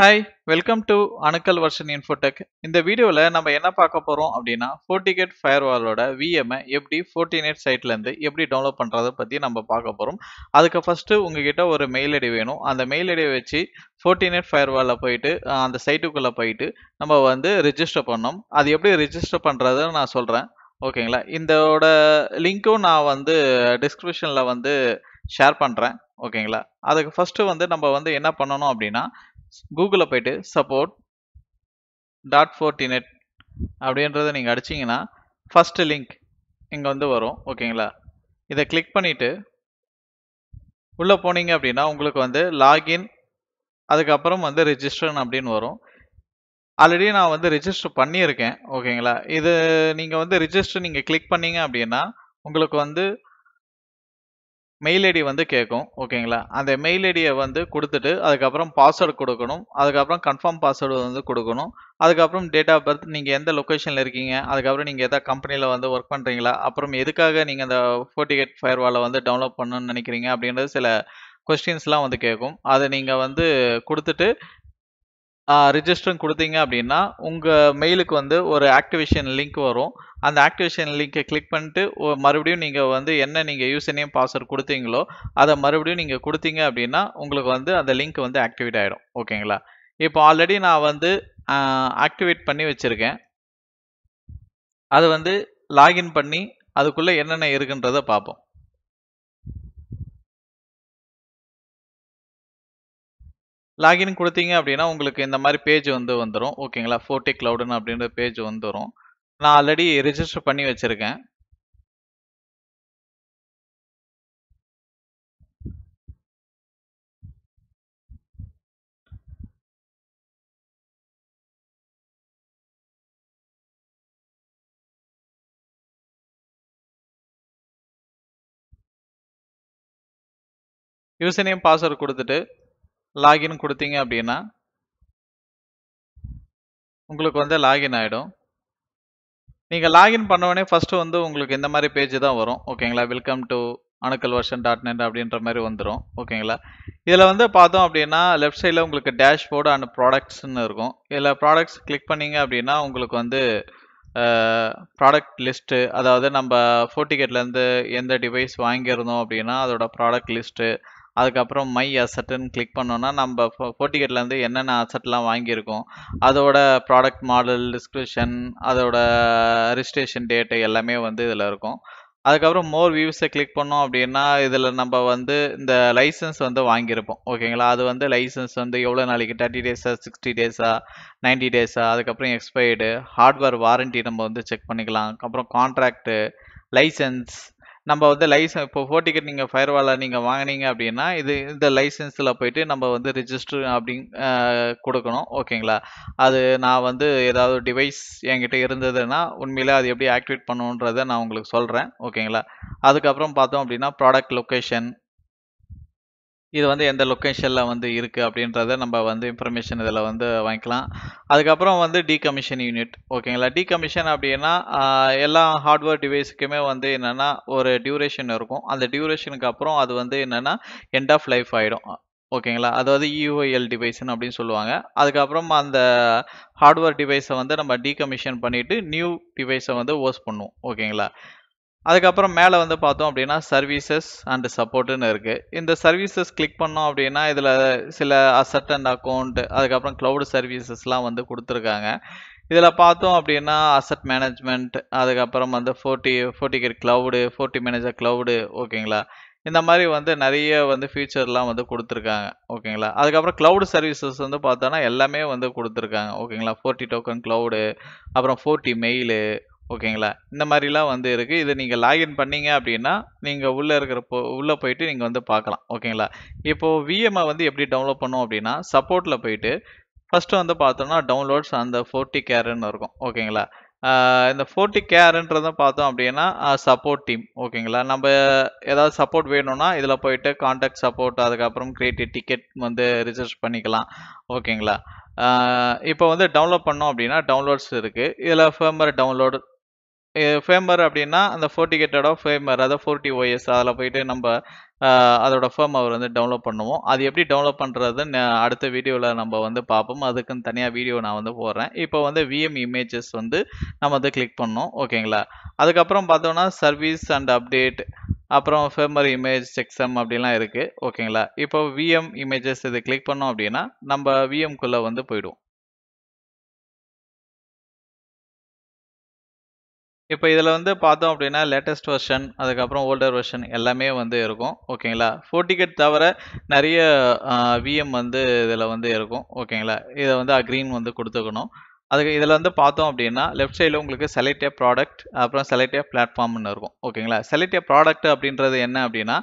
hi welcome to அணுக்கல் வருஷன் Infotech இந்த வீடியோவில் நம்ம என்ன பார்க்க போகிறோம் அப்படின்னா ஃபோர்டிகேட் ஃபயர்வாலோட விஎம்ஐ எப்படி ஃபோர்டினேட் சைட்லேருந்து எப்படி டவுன்லோட் பண்ணுறதை பற்றி நம்ம பார்க்க போகிறோம் அதுக்கு ஃபஸ்ட்டு உங்ககிட்ட ஒரு மெயில் ஐடி வேணும் அந்த மெயில் ஐடியை வச்சு ஃபோர்டினேட் ஃபயர்வாலில் போயிட்டு அந்த சைட்டுக்குள்ளே போயிட்டு நம்ம வந்து ரிஜிஸ்டர் பண்ணோம் அது எப்படி ரிஜிஸ்டர் பண்ணுறதுன்னு நான் சொல்கிறேன் ஓகேங்களா இந்தோட லிங்க்கும் நான் வந்து டிஸ்கிரிப்ஷனில் வந்து ஷேர் பண்ணுறேன் ஓகேங்களா அதுக்கு ஃபஸ்ட்டு வந்து நம்ம வந்து என்ன பண்ணணும் அப்படின்னா கூகுளில் போயிட்டு சப்போர்ட் டாட் ஃபோர்டினெட் அப்படின்றத நீங்கள் அடிச்சிங்கன்னா ஃபஸ்ட்டு லிங்க் இங்கே வந்து வரும் ஓகேங்களா இதை கிளிக் பண்ணிவிட்டு உள்ளே போனீங்க அப்படின்னா உங்களுக்கு வந்து லாகின் அதுக்கப்புறம் வந்து ரிஜிஸ்டர்ன் அப்படின்னு வரும் ஆல்ரெடி நான் வந்து ரிஜிஸ்டர் பண்ணியிருக்கேன் ஓகேங்களா இது நீங்கள் வந்து ரிஜிஸ்டர் நீங்கள் கிளிக் பண்ணீங்க அப்படின்னா உங்களுக்கு வந்து மெயில் ஐடி வந்து கேட்கும் ஓகேங்களா அந்த மெயில் ஐடியை வந்து கொடுத்துட்டு அதுக்கப்புறம் பாஸ்வேர்டு கொடுக்கணும் அதுக்கப்புறம் கன்ஃபார்ம் பாஸ்வேர்டு வந்து கொடுக்கணும் அதுக்கப்புறம் டேட் ஆஃப் பர்த் நீங்கள் எந்த லொக்கேஷனில் இருக்கீங்க அதுக்கப்புறம் நீங்கள் எதாவது கம்பெனியில் வந்து ஒர்க் பண்ணுறீங்களா அப்புறம் எதுக்காக நீங்கள் அந்த ஃபோர்ட்டிகேட் ஃபயர்வாலை வந்து டவுன்லோட் பண்ணணும்னு நினைக்கிறீங்க அப்படின்றது சில கொஸ்டின்ஸ்லாம் வந்து கேட்கும் அதை நீங்கள் வந்து கொடுத்துட்டு ரிஜிஸ்டரும் கொடுத்தீங்க அப்படின்னா உங்கள் மெயிலுக்கு வந்து ஒரு ஆக்டிவேஷன் லிங்க் வரும் அந்த ஆக்டிவேஷன் லிங்க்கை கிளிக் பண்ணிட்டு மறுபடியும் நீங்கள் வந்து என்ன நீங்கள் யூஸ் நேம் பாஸ்வேர்டு கொடுத்தீங்களோ அதை மறுபடியும் நீங்கள் கொடுத்தீங்க அப்படின்னா உங்களுக்கு வந்து அந்த லிங்க் வந்து ஆக்டிவேட் ஆகிடும் ஓகேங்களா இப்போ ஆல்ரெடி நான் வந்து ஆக்டிவேட் பண்ணி வச்சுருக்கேன் அது வந்து லாகின் பண்ணி அதுக்குள்ளே என்னென்ன இருக்குன்றதை பார்ப்போம் லாகின் கொடுத்தீங்க அப்படின்னா உங்களுக்கு இந்த மாதிரி பேஜ் வந்து வந்துடும் ஓகேங்களா ஃபோர்டி க்ளவுடுன்னு அப்படின்ற பேஜ் வந்துடும் நான் ஆல்ரெடி ரிஜிஸ்டர் பண்ணி வச்சுருக்கேன் யூசர் நேம் பாஸ்வேர்டு கொடுத்துட்டு லாகின் கொடுத்தீங்க அப்படின்னா உங்களுக்கு வந்து லாகின் ஆகிடும் நீங்கள் லாகின் பண்ணவனே first வந்து உங்களுக்கு இந்த மாதிரி page தான் வரும் ஓகேங்களா வெல்கம் to அணுக்கல் வருஷன் டாட் அப்படின்ற மாதிரி வந்துடும் ஓகேங்களா இதில் வந்து பார்த்தோம் அப்படின்னா லெஃப்ட் சைடில் உங்களுக்கு டேஷ்போர்டு அண்ட் ப்ராடக்ட்ஸ்னு இருக்கும் இதில் ப்ராடக்ட்ஸ் click பண்ணீங்க அப்படின்னா உங்களுக்கு வந்து ப்ராடக்ட் லிஸ்ட்டு அதாவது நம்ம ஃபோர்டிகேட்லேருந்து எந்த டிவைஸ் வாங்கியிருந்தோம் அப்படின்னா அதோட ப்ராடக்ட் லிஸ்ட்டு அதுக்கப்புறம் மை அசட்டுன்னு கிளிக் பண்ணோன்னா நம்ம ஃபோர்ட்டிகேட்லேருந்து என்னென்ன அசட்லாம் வாங்கியிருக்கோம் அதோட ப்ராடக்ட் மாடல் டிஸ்கிரிப்ஷன் அதோட ரிஜிஸ்ட்ரேஷன் டேட்டு எல்லாமே வந்து இதில் இருக்கும் அதுக்கப்புறம் மோர் வியூஸை கிளிக் பண்ணோம் அப்படின்னா இதில் நம்ம வந்து இந்த லைசன்ஸ் வந்து வாங்கியிருப்போம் ஓகேங்களா அது வந்து லைசன்ஸ் வந்து எவ்வளோ நாளைக்கு தேர்ட்டி டேஸா சிக்ஸ்டி டேஸா நைன்ட்டி டேஸா அதுக்கப்புறம் எக்ஸ்பைர்டு ஹார்ட்வேர் வாரண்ட்டி நம்ம வந்து செக் பண்ணிக்கலாம் அப்புறம் கான்ட்ராக்டு லைசன்ஸ் நம்ம வந்து லைசன் இப்போ ஃபோர் டிக்கெட் நீங்கள் வாலை நீங்கள் வாங்கினீங்க அப்படின்னா இது இந்த லைசன்ஸில் போயிட்டு நம்ம வந்து ரிஜிஸ்டர் அப்படிங் கொடுக்கணும் ஓகேங்களா அது நான் வந்து ஏதாவது டிவைஸ் என்கிட்ட இருந்ததுன்னா உண்மையில் அது எப்படி ஆக்டிவேட் பண்ணுன்றதை நான் உங்களுக்கு சொல்கிறேன் ஓகேங்களா அதுக்கப்புறம் பார்த்தோம் அப்படின்னா ப்ராடக்ட் லொக்கேஷன் இது வந்து எந்த லொக்கேஷனில் வந்து இருக்குது அப்படின்றத நம்ம வந்து இன்ஃபர்மேஷன் இதில் வந்து வாங்கிக்கலாம் அதுக்கப்புறம் வந்து டீகமிஷன் யூனிட் ஓகேங்களா டீகமிஷன் அப்படின்னா எல்லா ஹார்ட்வேர் டிவைஸுக்குமே வந்து என்னென்னா ஒரு டியூரேஷன் இருக்கும் அந்த டியூரேஷனுக்கு அப்புறம் அது வந்து என்னென்னா எண்ட் ஆஃப் லைஃப் ஆகிடும் ஓகேங்களா அதாவது இயூஐஎல் e டிவைஸ்னு அப்படின்னு சொல்லுவாங்க அதுக்கப்புறம் அந்த ஹார்ட்வேர் டிவைஸை வந்து நம்ம டீகமிஷன் பண்ணிவிட்டு நியூ டிவைஸை வந்து ஓஸ் பண்ணுவோம் ஓகேங்களா அதுக்கப்புறம் மேலே வந்து பார்த்தோம் அப்படின்னா சர்வீசஸ் அண்டு சப்போர்ட்டுன்னு இருக்குது இந்த சர்வீசஸ் கிளிக் பண்ணோம் அப்படின்னா இதில் சில அசட் அண்ட் அக்கௌண்ட் அதுக்கப்புறம் க்ளவுடு சர்வீசஸ்லாம் வந்து கொடுத்துருக்காங்க இதில் பார்த்தோம் அப்படின்னா அசட் மேனேஜ்மெண்ட் அதுக்கப்புறம் வந்து Forti Forti Gate Cloud Forti Manager Cloud ஓகேங்களா இந்த மாதிரி வந்து நிறைய வந்து ஃபியூச்சர்லாம் வந்து கொடுத்துருக்காங்க ஓகேங்களா அதுக்கப்புறம் க்ளவுடு சர்வீசஸ் வந்து பார்த்தோன்னா எல்லாமே வந்து கொடுத்துருக்காங்க ஓகேங்களா ஃபோர்ட்டி டோக்கன் க்ளவுடு அப்புறம் ஃபோர்ட்டி மெயிலு ஓகேங்களா இந்த மாதிரிலாம் வந்து இருக்குது இது நீங்கள் லாகின் பண்ணீங்க அப்படின்னா நீங்கள் உள்ளே இருக்கிற போ உள்ளே போயிட்டு நீங்கள் வந்து பார்க்கலாம் ஓகேங்களா இப்போது விஎம்ஐ வந்து எப்படி டவுன்லோட் பண்ணோம் அப்படின்னா சப்போர்ட்டில் போயிட்டு ஃபஸ்ட்டு வந்து பார்த்தோம்னா டவுன்லோட்ஸ் அந்த ஃபோர்ட்டி கேருன்னு இருக்கும் ஓகேங்களா இந்த ஃபோர்ட்டி கேருன்றதை பார்த்தோம் அப்படின்னா சப்போர்ட் டீம் ஓகேங்களா நம்ம ஏதாவது சப்போர்ட் வேணும்னா இதில் போயிட்டு காண்டாக்ட் சப்போர்ட் அதுக்கப்புறம் கிரியேட்டிவ் டிக்கெட் வந்து ரிசர்ச் பண்ணிக்கலாம் ஓகேங்களா இப்போ வந்து டவுன்லோட் பண்ணோம் அப்படின்னா டவுன்லோட்ஸ் இருக்குது இதில் ஃபேம்பர் டவுன்லோடு ஃபேமர் அப்படின்னா அந்த ஃபோர்ட்டி ஆஃப் ஃபேமர் அதாவது ஃபோர்ட்டி ஓஎஸ் அதில் போயிட்டு நம்ம அதோட ஃபேம் அவர் வந்து டவுன்லோட் பண்ணுவோம் அது எப்படி டவுன்லோட் பண்ணுறதுன்னு அடுத்த வீடியோவில் நம்ம வந்து பார்ப்போம் அதுக்குன்னு தனியாக வீடியோ நான் வந்து போடுறேன் இப்போ வந்து விஎம் இமேஜஸ் வந்து நம்ம வந்து கிளிக் பண்ணோம் ஓகேங்களா அதுக்கப்புறம் பார்த்தோம்னா சர்வீஸ் அண்ட் அப்டேட் அப்புறம் ஃபேமர் இமேஜ் செக்ஸம் அப்படிலாம் இருக்குது ஓகேங்களா இப்போ விஎம் இமேஜஸ் இது கிளிக் பண்ணோம் அப்படின்னா நம்ம விஎம்குள்ளே வந்து போயிடுவோம் இப்போ இதில் வந்து பார்த்தோம் அப்படின்னா லேட்டஸ்ட் வெர்ஷன் அதுக்கப்புறம் ஓல்டர் வெர்ஷன் எல்லாமே வந்து இருக்கும் ஓகேங்களா ஃபோர்டிகெட் தவிர நிறைய விஎம் வந்து இதில் வந்து இருக்கும் ஓகேங்களா இதை வந்து அக்ரீன் வந்து கொடுத்துக்கணும் அதுக்கு இதில் வந்து பார்த்தோம் அப்படின்னா லெஃப்ட் சைடில் உங்களுக்கு செலக்டே ப்ராடக்ட் அப்புறம் செலக்டே பிளாட்ஃபார்ம்னு இருக்கும் ஓகேங்களா செலக்டே ப்ராடக்ட் அப்படின்றது என்ன அப்படின்னா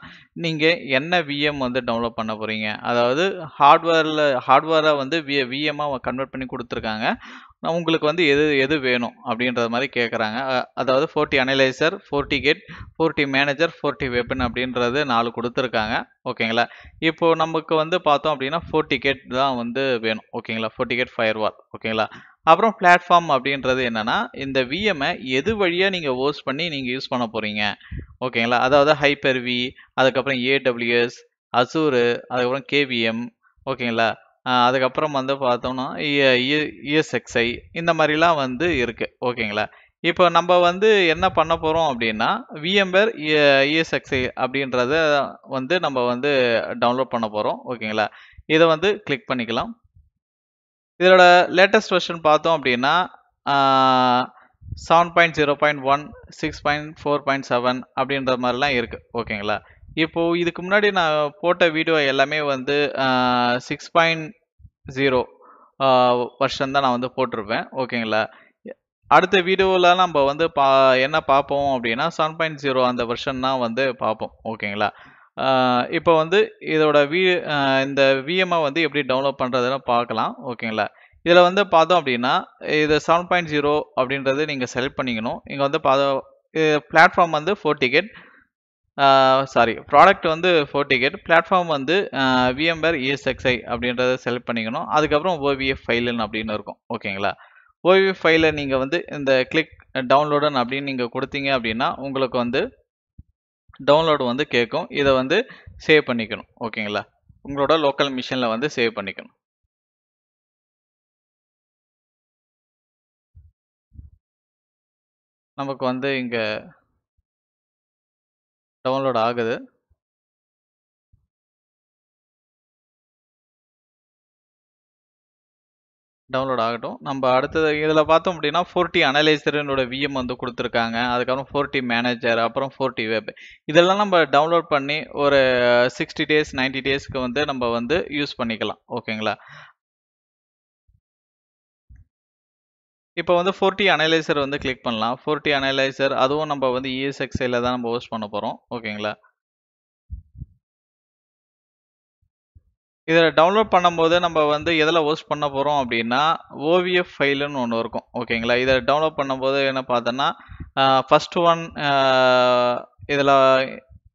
நீங்கள் என்ன விஎம் வந்து டவுன்லோட் பண்ண போகிறீங்க அதாவது ஹார்ட்வேரில் ஹார்ட்வேரை வந்து வி விஎம்மாக கன்வெர்ட் பண்ணி கொடுத்துருக்காங்க உங்களுக்கு வந்து எது எது வேணும் அப்படின்றது மாதிரி கேட்குறாங்க அதாவது Forti Analyzer Forti Gate Forti Manager Forti வெப்பன் அப்படின்றது நாலு கொடுத்துருக்காங்க ஓகேங்களா இப்போது நமக்கு வந்து பார்த்தோம் அப்படின்னா ஃபோர்ட்டி கெட் தான் வந்து வேணும் ஓகேங்களா ஃபோர்ட்டி கெட் ஃபயர் வால் ஓகேங்களா அப்புறம் பிளாட்ஃபார்ம் அப்படின்றது என்னென்னா இந்த விஎம்ஐ எது வழியாக நீங்கள் ஹோஸ்ட் பண்ணி நீங்கள் யூஸ் பண்ண போகிறீங்க ஓகேங்களா அதாவது ஹைப்பர் வி அதுக்கப்புறம் ஏடபிள்யூஎஸ் அசூரு அதுக்கப்புறம் கேவிஎம் ஓகேங்களா அதுக்கப்புறம் வந்து பார்த்தோம்னா இஎஸ்எக்ஸ்ஐ இந்த மாதிரிலாம் வந்து இருக்குது ஓகேங்களா இப்போ நம்ம வந்து என்ன பண்ண போகிறோம் அப்படின்னா விஎம்பர் இஎஸ்எக்ஸ்ஐ அப்படின்றத வந்து நம்ம வந்து டவுன்லோட் பண்ண போகிறோம் ஓகேங்களா இதை வந்து கிளிக் பண்ணிக்கலாம் இதோட லேட்டஸ்ட் வெர்ஷன் பார்த்தோம் அப்படின்னா seven point zero point one six point four point seven அப்படின்ற மாதிரிலாம் இருக்குது ஓகேங்களா இப்போ இதுக்கு முன்னாடி நான் போட்ட வீடியோ எல்லாமே வந்து சிக்ஸ் பாயிண்ட் ஜீரோ வருஷன் தான் நான் வந்து போட்டிருப்பேன் ஓகேங்களா அடுத்த வீடியோவில் நம்ம வந்து பா என்ன பார்ப்போம் அப்படின்னா செவன் பாயிண்ட் ஜீரோ அந்த வெர்ஷன் தான் வந்து பார்ப்போம் ஓகேங்களா இப்போ வந்து இதோட வி இந்த விஎம்ஐ வந்து எப்படி டவுன்லோட் பண்ணுறதுன்னு பார்க்கலாம் ஓகேங்களா இதில் வந்து பார்த்தோம் அப்படின்னா இது செவன் பாயிண்ட் ஜீரோ அப்படின்றது நீங்கள் செலக்ட் பண்ணிக்கணும் இங்கே வந்து பார்த்தோம் பிளாட்ஃபார்ம் வந்து ஃபோர் டிக்கெட் சாரி ப்ராடக்ட் வந்து ஃபோர் டிக்கெட் பிளாட்ஃபார்ம் வந்து விஎம்பர் இஎஸ்எக்ஸ்ஐ e அப்படின்றத செலக்ட் பண்ணிக்கணும் அதுக்கப்புறம் ஓவிஎஃப் ஃபைலுன்னு அப்படின்னு இருக்கும் ஓகேங்களா ஓவிஎஃப் ஃபைலில் நீங்கள் வந்து இந்த கிளிக் டவுன்லோடுன்னு அப்படின்னு நீங்கள் கொடுத்தீங்க அப்படின்னா உங்களுக்கு வந்து டவுன்லோடு வந்து கேட்கும் இதை வந்து சேவ் பண்ணிக்கணும் ஓகேங்களா உங்களோட லோக்கல் மிஷினில் வந்து சேவ் பண்ணிக்கணும் நமக்கு வந்து இங்கே டவுன்லோட் ஆகுது டவுன்லோட் ஆகட்டும் நம்ம அடுத்தது இதில் பார்த்தோம் அப்படின்னா ஃபோர்டி அனலைசருனோட விஎம் வந்து கொடுத்துருக்காங்க அதுக்கப்புறம் ஃபோர்டி மேனேஜர் அப்புறம் ஃபோர்டி வெப் இதெல்லாம் நம்ம டவுன்லோட் பண்ணி ஒரு சிக்ஸ்டி டேஸ் நைன்டி டேஸ்க்கு வந்து நம்ம வந்து யூஸ் பண்ணிக்கலாம் ஓகேங்களா இப்போ வந்து ஃபோர்ட்டி அனலைசர் வந்து கிளிக் பண்ணலாம் ஃபோர்ட்டி அனலைசர் அதுவும் நம்ம வந்து இஎஸ்எக்ஸ்ஐல e தான் நம்ம ஹோஸ்ட் பண்ண போகிறோம் ஓகேங்களா இதில் டவுன்லோட் பண்ணும்போது நம்ம வந்து எதில் ஹோஸ்ட் பண்ண போகிறோம் அப்படின்னா ஓவிஎஃப் ஃபைலுன்னு ஒன்று இருக்கும் ஓகேங்களா இதை டவுன்லோட் பண்ணும்போது என்ன பார்த்தோன்னா ஃபஸ்ட் ஒன் இதில்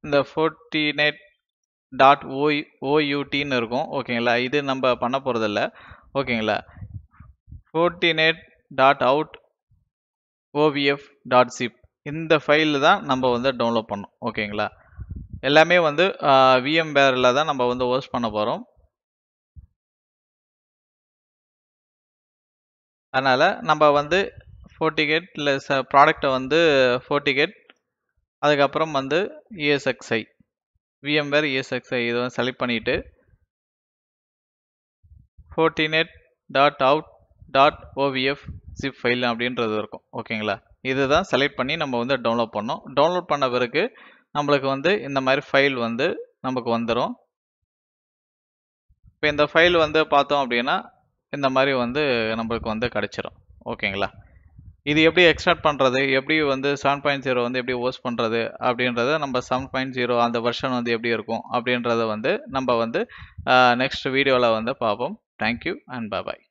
இந்த ஃபோர்ட்டி நைட் டாட் ஓய் ஓயூடின்னு இருக்கும் ஓகேங்களா இது நம்ம பண்ண போகிறதில்ல ஓகேங்களா Fortinet dot out OVF dot zip இந்த ஃபைலில் தான் நம்ம வந்து டவுன்லோட் பண்ணோம் ஓகேங்களா எல்லாமே வந்து விஎம் வேரில் தான் நம்ம வந்து ஹோஸ்ட் பண்ண போகிறோம் அதனால் நம்ம வந்து இல்லை ச ப்ராடக்டை வந்து ஃபோர்டிகேட் அதுக்கப்புறம் வந்து இஎஸ்எக்ஸ்ஐ விஎம் வேர் இஎஸ்எக்ஸ்ஐ இதை வந்து செலக்ட் பண்ணிவிட்டு Fortinet dot out dot OVF zip file அப்படின்றது இருக்கும் ஓகேங்களா இதுதான் செலக்ட் பண்ணி நம்ம வந்து டவுன்லோட் பண்ணோம் டவுன்லோட் பண்ண பிறகு நம்மளுக்கு வந்து இந்த மாதிரி ஃபைல் வந்து நமக்கு வந்துடும் இப்போ இந்த ஃபைல் வந்து பார்த்தோம் அப்படின்னா இந்த மாதிரி வந்து நம்மளுக்கு வந்து கிடச்சிரும் ஓகேங்களா இது எப்படி எக்ஸ்ட்ராக்ட் பண்ணுறது எப்படி வந்து செவன் பாயிண்ட் ஜீரோ வந்து எப்படி ஓஸ் பண்ணுறது அப்படின்றத நம்ம செவன் பாயிண்ட் ஜீரோ அந்த வெர்ஷன் வந்து எப்படி இருக்கும் அப்படின்றத வந்து நம்ம வந்து நெக்ஸ்ட் வீடியோவில் வந்து பார்ப்போம் தேங்க்யூ அண்ட் பாய்